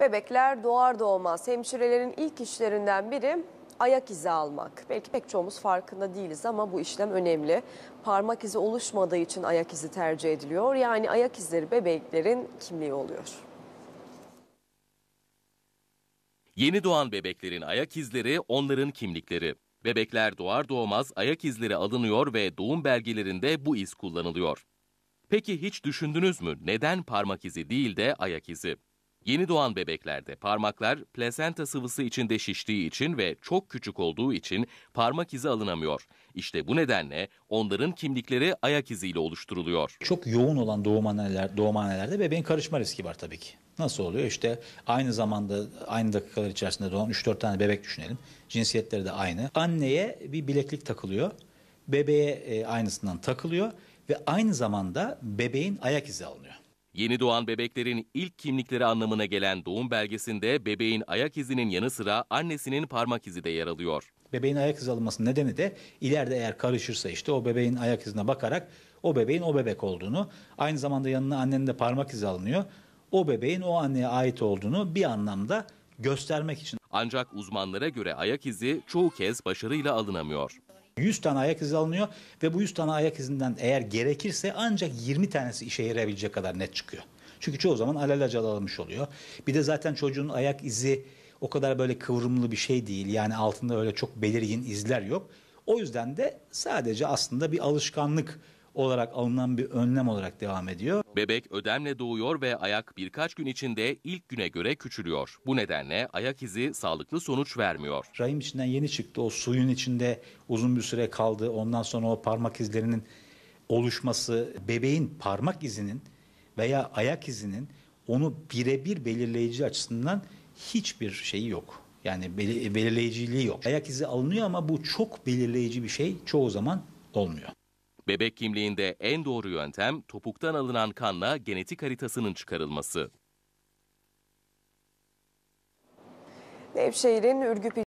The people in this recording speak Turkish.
Bebekler doğar doğmaz hemşirelerin ilk işlerinden biri ayak izi almak. Belki pek çoğumuz farkında değiliz ama bu işlem önemli. Parmak izi oluşmadığı için ayak izi tercih ediliyor. Yani ayak izleri bebeklerin kimliği oluyor. Yeni doğan bebeklerin ayak izleri onların kimlikleri. Bebekler doğar doğmaz ayak izleri alınıyor ve doğum belgelerinde bu iz kullanılıyor. Peki hiç düşündünüz mü neden parmak izi değil de ayak izi? Yeni doğan bebeklerde parmaklar plasenta sıvısı içinde şiştiği için ve çok küçük olduğu için parmak izi alınamıyor. İşte bu nedenle onların kimlikleri ayak iziyle oluşturuluyor. Çok yoğun olan doğumhaneler, doğumhanelerde bebeğin karışma riski var tabii ki. Nasıl oluyor? İşte aynı zamanda aynı dakikalar içerisinde doğan 3-4 tane bebek düşünelim. Cinsiyetleri de aynı. Anneye bir bileklik takılıyor. Bebeğe e, aynısından takılıyor ve aynı zamanda bebeğin ayak izi alınıyor. Yeni doğan bebeklerin ilk kimlikleri anlamına gelen doğum belgesinde bebeğin ayak izinin yanı sıra annesinin parmak izi de yer alıyor. Bebeğin ayak izi alınması nedeni de ileride eğer karışırsa işte o bebeğin ayak izine bakarak o bebeğin o bebek olduğunu, aynı zamanda yanına annenin de parmak izi alınıyor. O bebeğin o anneye ait olduğunu bir anlamda göstermek için. Ancak uzmanlara göre ayak izi çoğu kez başarıyla alınamıyor. 100 tane ayak izi alınıyor ve bu 100 tane ayak izinden eğer gerekirse ancak 20 tanesi işe yarayabilecek kadar net çıkıyor. Çünkü çoğu zaman alelacele alınmış oluyor. Bir de zaten çocuğun ayak izi o kadar böyle kıvrımlı bir şey değil. Yani altında öyle çok belirgin izler yok. O yüzden de sadece aslında bir alışkanlık olarak alınan bir önlem olarak devam ediyor. Bebek ödemle doğuyor ve ayak birkaç gün içinde ilk güne göre küçülüyor. Bu nedenle ayak izi sağlıklı sonuç vermiyor. Rahim içinden yeni çıktı o suyun içinde uzun bir süre kaldı. Ondan sonra o parmak izlerinin oluşması, bebeğin parmak izinin veya ayak izinin onu birebir belirleyici açısından hiçbir şeyi yok. Yani belirleyiciliği yok. Ayak izi alınıyor ama bu çok belirleyici bir şey çoğu zaman olmuyor. Bebek kimliğinde en doğru yöntem topuktan alınan kanla genetik haritasının çıkarılması. Nevşehir'in Ürgüp